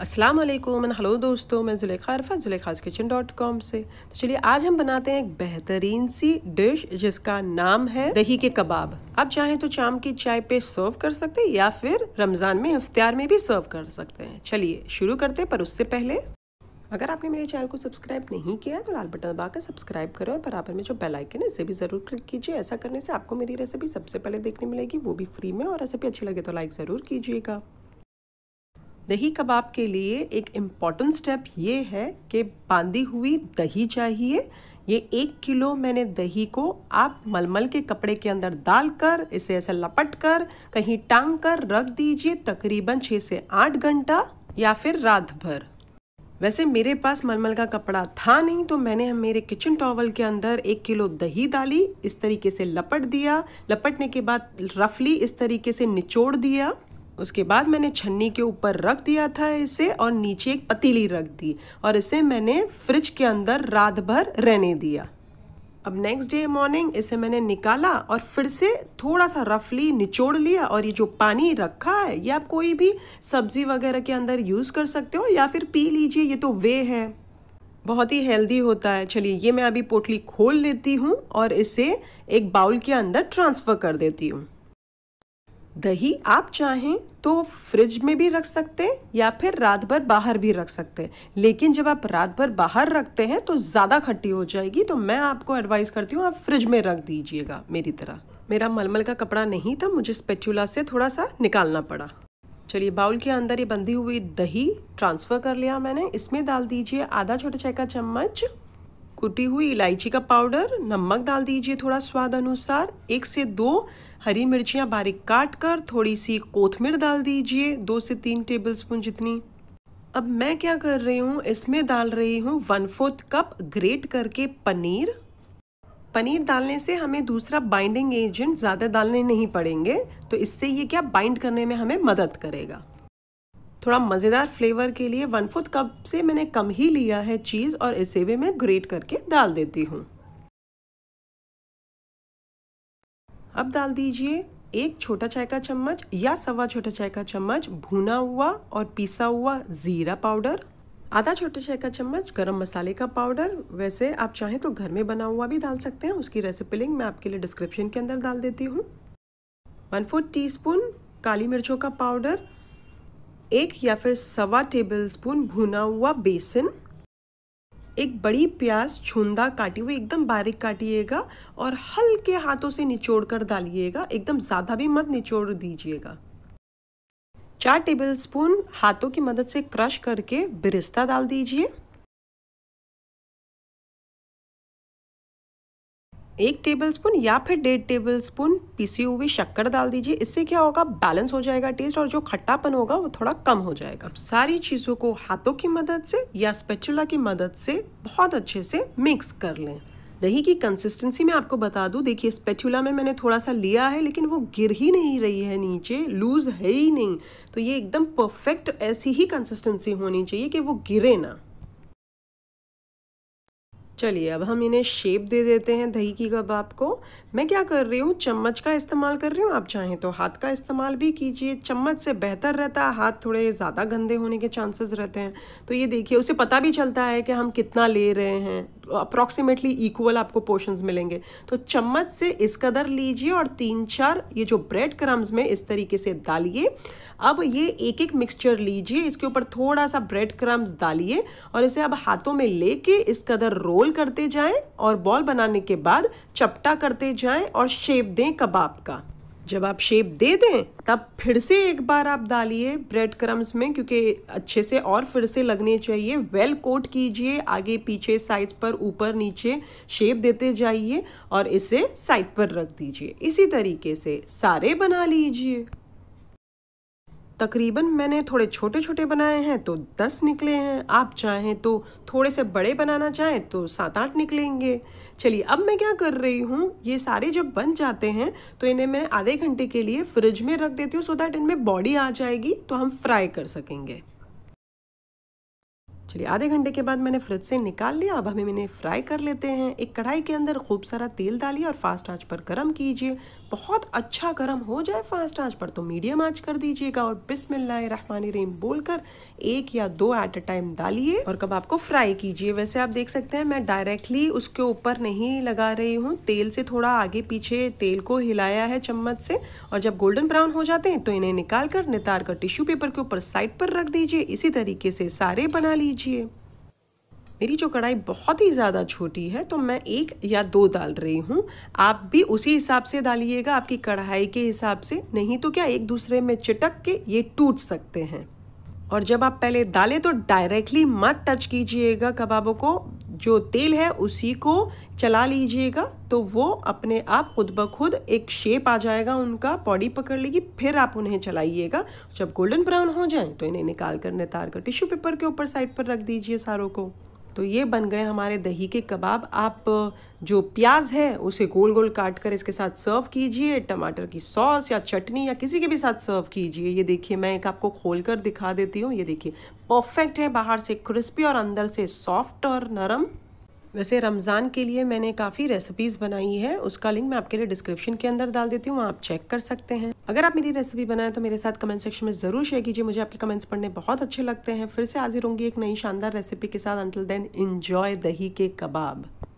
अस्सलाम वालेकुम and hello दोस्तों मैं Zulekha Arfa Zulekha's kitchen dot com से तो चलिए आज हम बनाते हैं एक बेहतरीन सी डिश जिसका नाम है दही के कबाब आप चाहें तो शाम की चाय पे सर्व कर सकते हैं या फिर रमज़ान में इफ्तार में भी सर्व कर सकते हैं चलिए शुरू करते हैं पर उससे पहले अगर आपने मेरे चैनल को सब्सक्राइब नहीं किया है तो लाल बटन दबाकर सब्सक्राइब करें और बराबर में जो बेल आइकन है इसे भी ज़रूर क्लिक कीजिए ऐसा करने से आपको मेरी रेसिपी सबसे पहले देखने मिलेगी वो भी फ्री में और रेसिपी अच्छी लगे तो लाइक ज़रूर कीजिएगा दही कबाब के लिए एक इम्पॉर्टेंट स्टेप ये है कि बांधी हुई दही चाहिए ये एक किलो मैंने दही को आप मलमल के कपड़े के अंदर डालकर इसे ऐसे लपट कर कहीं टांग कर रख दीजिए तकरीबन छः से आठ घंटा या फिर रात भर वैसे मेरे पास मलमल का कपड़ा था नहीं तो मैंने मेरे किचन टॉवल के अंदर एक किलो दही डाली इस तरीके से लपट दिया लपटने के बाद रफली इस तरीके से निचोड़ दिया उसके बाद मैंने छन्नी के ऊपर रख दिया था इसे और नीचे एक पतीली रख दी और इसे मैंने फ्रिज के अंदर रात भर रहने दिया अब नेक्स्ट डे मॉर्निंग इसे मैंने निकाला और फिर से थोड़ा सा रफली निचोड़ लिया और ये जो पानी रखा है ये आप कोई भी सब्जी वगैरह के अंदर यूज़ कर सकते हो या फिर पी लीजिए ये तो वे है बहुत ही हेल्दी होता है चलिए ये मैं अभी पोटली खोल लेती हूँ और इसे एक बाउल के अंदर ट्रांसफ़र कर देती हूँ दही आप चाहें तो फ्रिज में भी रख सकते हैं या फिर रात भर बाहर भी रख सकते हैं लेकिन जब आप रात भर बाहर रखते हैं तो ज़्यादा खट्टी हो जाएगी तो मैं आपको एडवाइस करती हूँ आप फ्रिज में रख दीजिएगा मेरी तरह मेरा मलमल का कपड़ा नहीं था मुझे स्पेचुला से थोड़ा सा निकालना पड़ा चलिए बाउल के अंदर ये बंधी हुई दही ट्रांसफ़र कर लिया मैंने इसमें डाल दीजिए आधा छोटे चाय का चम्मच कुटी हुई इलायची का पाउडर नमक डाल दीजिए थोड़ा स्वाद अनुसार एक से दो हरी मिर्चियाँ बारीक काट कर थोड़ी सी कोथमीर डाल दीजिए दो से तीन टेबल स्पून जितनी अब मैं क्या कर रही हूँ इसमें डाल रही हूँ वन फोर्थ कप ग्रेट करके पनीर पनीर डालने से हमें दूसरा बाइंडिंग एजेंट ज़्यादा डालने नहीं पड़ेंगे तो इससे ये क्या बाइंड करने में हमें मदद करेगा थोड़ा मज़ेदार फ्लेवर के लिए वन फोर्थ कप से मैंने कम ही लिया है चीज़ और इसे भी मैं ग्रेट करके डाल देती हूँ अब डाल दीजिए एक छोटा चाय का चम्मच या सवा छोटा चाय का चम्मच भुना हुआ और पिसा हुआ ज़ीरा पाउडर आधा छोटे चाय का चम्मच गरम मसाले का पाउडर वैसे आप चाहें तो घर में बना हुआ भी डाल सकते हैं उसकी रेसिपी लिंक मैं आपके लिए डिस्क्रिप्शन के अंदर डाल देती हूँ वन फोर्थ टी काली मिर्चों का पाउडर एक या फिर सवा टेबल स्पून भुना हुआ बेसन एक बड़ी प्याज छुंदा काटी हुई एकदम बारीक काटिएगा और हल्के हाथों से निचोड़ कर डालिएगा एकदम ज़्यादा भी मत निचोड़ दीजिएगा चार टेबलस्पून हाथों की मदद से क्रश करके बिरिस्ता डाल दीजिए एक टेबलस्पून या फिर डेढ़ टेबलस्पून पीसी हुई शक्कर डाल दीजिए इससे क्या होगा बैलेंस हो जाएगा टेस्ट और जो खट्टापन होगा वो थोड़ा कम हो जाएगा अब सारी चीज़ों को हाथों की मदद से या स्पेचुला की मदद से बहुत अच्छे से मिक्स कर लें दही की कंसिस्टेंसी में आपको बता दूं देखिए स्पेचुला में मैंने थोड़ा सा लिया है लेकिन वो गिर ही नहीं रही है नीचे लूज़ है ही नहीं तो ये एकदम परफेक्ट ऐसी ही कंसिस्टेंसी होनी चाहिए कि वो गिरे ना चलिए अब हम इन्हें शेप दे देते हैं दही की कबाब को मैं क्या कर रही हूँ चम्मच का इस्तेमाल कर रही हूँ आप चाहें तो हाथ का इस्तेमाल भी कीजिए चम्मच से बेहतर रहता है हाथ थोड़े ज़्यादा गंदे होने के चांसेस रहते हैं तो ये देखिए उसे पता भी चलता है कि हम कितना ले रहे हैं अप्रॉक्सीमेटली इक्वल आपको पोर्शन मिलेंगे तो चम्मच से इस कदर लीजिए और तीन चार ये जो ब्रेड क्रम्स में इस तरीके से डालिए अब ये एक एक मिक्सचर लीजिए इसके ऊपर थोड़ा सा ब्रेड क्रम्स डालिए और इसे अब हाथों में लेके इस कदर रोल करते जाएं और बॉल बनाने के बाद चपटा करते जाएं और शेप दें कबाब का जब आप शेप दे दें तब फिर से एक बार आप डालिए ब्रेड क्रम्स में क्योंकि अच्छे से और फिर से लगने चाहिए वेल कोट कीजिए आगे पीछे साइज पर ऊपर नीचे शेप देते जाइए और इसे साइड पर रख दीजिए इसी तरीके से सारे बना लीजिए तकरीबन मैंने थोड़े छोटे छोटे बनाए हैं तो दस निकले हैं आप चाहें तो थोड़े से बड़े बनाना चाहें तो सात आठ निकलेंगे चलिए अब मैं क्या कर रही हूँ ये सारे जब बन जाते हैं तो इन्हें मैं आधे घंटे के लिए फ्रिज में रख देती हूँ सो दैट इनमें बॉडी आ जाएगी तो हम फ्राई कर सकेंगे चलिए आधे घंटे के बाद मैंने फ्रिज से निकाल लिया अब हम इन्हें फ्राई कर लेते हैं एक कढ़ाई के अंदर खूब सारा तेल डालिए और फास्ट आँच पर गर्म कीजिए बहुत अच्छा गर्म हो जाए फास्ट आंच पर तो मीडियम आंच कर दीजिएगा और बिस्मिल्लाहमानीम बोलकर एक या दो एट अ टाइम डालिए और कबाब को फ्राई कीजिए वैसे आप देख सकते हैं मैं डायरेक्टली उसके ऊपर नहीं लगा रही हूँ तेल से थोड़ा आगे पीछे तेल को हिलाया है चम्मच से और जब गोल्डन ब्राउन हो जाते हैं तो इन्हें निकाल कर नितार कर टिश्यू पेपर के ऊपर साइड पर रख दीजिए इसी तरीके से सारे बना लीजिए मेरी जो कढ़ाई बहुत ही ज़्यादा छोटी है तो मैं एक या दो डाल रही हूँ आप भी उसी हिसाब से डालिएगा आपकी कढ़ाई के हिसाब से नहीं तो क्या एक दूसरे में चिटक के ये टूट सकते हैं और जब आप पहले डालें तो डायरेक्टली मत टच कीजिएगा कबाबों को जो तेल है उसी को चला लीजिएगा तो वो अपने आप खुद ब खुद एक शेप आ जाएगा उनका बॉडी पकड़ लेगी फिर आप उन्हें चलाइएगा जब गोल्डन ब्राउन हो जाए तो इन्हें निकाल कर नितार कर टिश्यू पेपर के ऊपर साइड पर रख दीजिए सारों को तो ये बन गए हमारे दही के कबाब आप जो प्याज है उसे गोल गोल काट कर इसके साथ सर्व कीजिए टमाटर की सॉस या चटनी या किसी के भी साथ सर्व कीजिए ये देखिए मैं एक आपको खोल कर दिखा देती हूँ ये देखिए परफेक्ट है बाहर से क्रिस्पी और अंदर से सॉफ्ट और नरम वैसे रमज़ान के लिए मैंने काफ़ी रेसिपीज़ बनाई है उसका लिंक मैं आपके लिए डिस्क्रिप्शन के अंदर डाल देती हूँ वहाँ आप चेक कर सकते हैं अगर आप मेरी रेसिपी बनाएं तो मेरे साथ कमेंट सेक्शन में ज़रूर शेयर कीजिए मुझे आपके कमेंट्स पढ़ने बहुत अच्छे लगते हैं फिर से हाजिर होंगी एक नई शानदार रेसिपी के साथ अंटिल देन इन्जॉय दही के कबाब